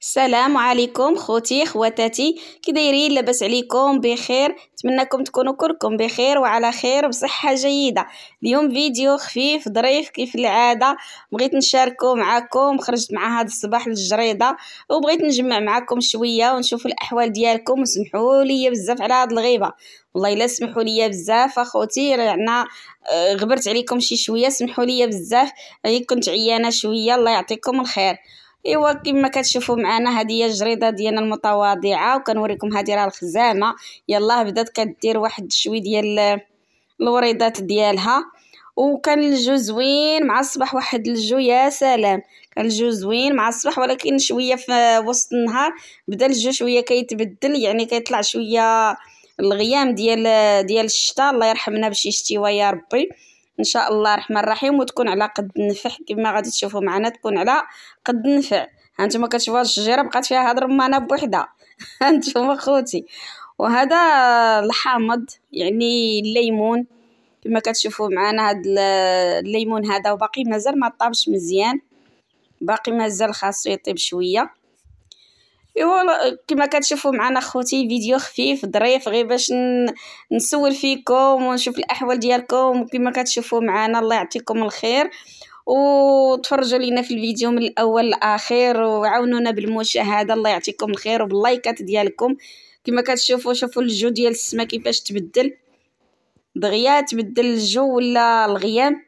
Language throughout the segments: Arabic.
السلام عليكم خوتي خواتاتي كي دايرين لاباس عليكم بخير نتمنىكم تكونوا كلكم بخير وعلى خير بصحه جيده اليوم فيديو خفيف ظريف كيف العاده بغيت نشاركه معكم خرجت مع هذا الصباح للجريده وبغيت نجمع معكم شويه ونشوف الاحوال ديالكم وسمحوا لي بزاف على هذه الغيبه والله الا سمحوا لي بزاف اخوتي رانا آه، غبرت عليكم شي شويه سمحوا لي بزاف إيه، كنت عيانه شويه الله يعطيكم الخير ايوا كما كتشوفوا معنا هذه هي الجريده ديالنا المتواضعه وكنوريكم هذه راه الخزانه يلاه بدات كدير واحد شوي ديال الوريضات ديالها وكان الجو زوين مع الصباح واحد الجو يا سلام كان الجو زوين مع الصباح ولكن شويه في وسط النهار بدا الجو شويه كيتبدل يعني كيطلع شويه الغيام ديال ديال الشتاء الله يرحمنا بشي شتيوه يا ربي ان شاء الله الرحمن الرحيم وتكون على قد النفع كما غادي تشوفوا معنا تكون على قد النفع هانتوما كتشوفوا هاد الشجيره بقات فيها هاد رمانه بوحدها هانتوما خوتي وهذا الحامض يعني الليمون كما كتشوفوا معنا هاد الليمون هذا وباقي مازال ما طابش مزيان باقي مازال خاصو يطيب شويه ايوا كما كتشوفوا معنا خوتي فيديو خفيف ظريف غير باش نسول فيكم ونشوف الاحوال ديالكم كما كتشوفوا معنا الله يعطيكم الخير وتفرجوا لينا في الفيديو من الاول لاخر وعاونونا بالمشاهده الله يعطيكم الخير وباللايكات ديالكم كما كتشوفوا شوفوا الجو ديال السما كيفاش تبدل دغيا تبدل الجو ولا الغيام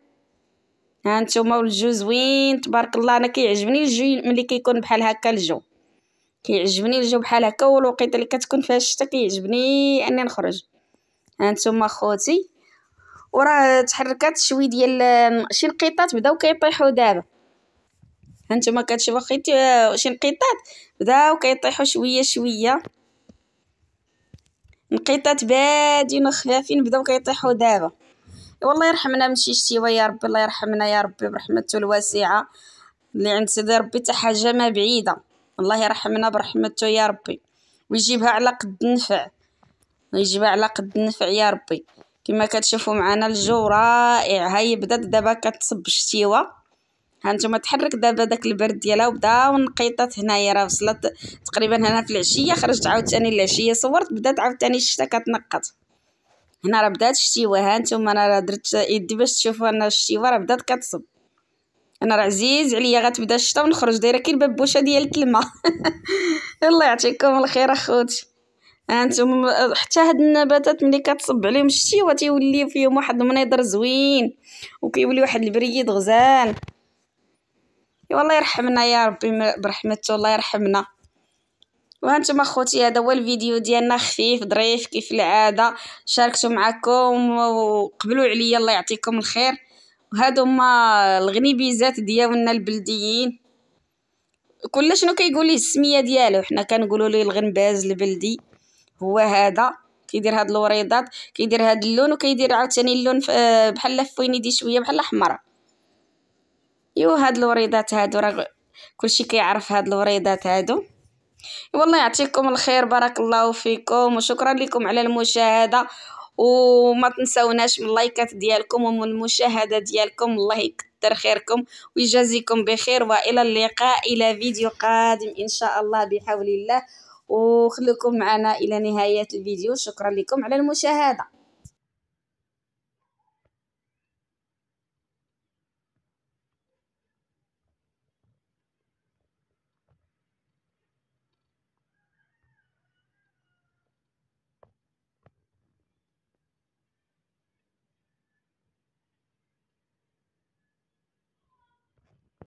ها نتوما الجو زوين تبارك الله انا كيعجبني الجو ملي كيكون بحال هكا الجو كيعجبني الجو بحال هكا والوقيته اللي كتكون فيها الشتا كيعجبني اني نخرج هانتوما خوتي وراه تحركات شوي ديال شي نقيطات بداو كيطيحوا دابا هانتوما كتشوفوا خيتي آه، شي نقيطات بداو كيطيحوا شويه شويه نقيطات بادين خفافين بداو كيطيحوا دابا والله يرحمنا من شي شتيوه يا ربي الله يرحمنا يا ربي برحمته الواسعه اللي عند سيدي ربي حتى حاجه ما بعيده الله يرحمنا برحمته يا ربي ويجيبها على قد النفع ويجيبها على قد النفع يا ربي كما كتشوفوا معنا الجو رائع هاي بدات دابا كتصب الشتيوه هانتوما تحرك دابا داك البرد ديالها وبداو نقيطات هنايا راه وصلت تقريبا هنا في العشيه خرجت عاوتاني العشيه صورت بدات عاوتاني الشتا كتنقط هنا راه بدات الشتيوه هانتوما انا راه درت يدي باش تشوفوا ان الشتيوه راه بدات كتصب انا راه عزيز عليا غتبدا الشتا ونخرج دايره كي البابوشه ديال الكلمه الله يعطيكم الخير اخوتي انتم حتى هاد النباتات ملي كتصب عليهم الشتيوه تيولي فيهم واحد المنيضر زوين وكيولي واحد البريد غزال الله يرحمنا يا ربي برحمته الله يرحمنا وانتم اخوتي هذا هو الفيديو ديالنا خفيف ظريف كيف العاده شاركتو معكم وقبلوا عليا الله يعطيكم الخير هادو هما الغنيبيزات ديالنا البلديين كل شنو كيقول ليه السميه ديالو حنا كنقولوا ليه الغنباز البلدي هو هذا كيدير هاد الوريضات كيدير هاد اللون وكيدير عاوتاني اللون آه، بحال دي شويه بحال احمر ايوا هاد الوريضات هادو راه كلشي كيعرف هاد الوريضات هادو والله يعطيكم الخير بارك الله فيكم وشكرا لكم على المشاهده وما تنسوناش من اللايكات ديالكم ومن المشاهده ديالكم الله يكثر خيركم ويجازيكم بخير والى اللقاء الى فيديو قادم ان شاء الله بحول الله وخليكم معنا الى نهايه الفيديو شكرا لكم على المشاهده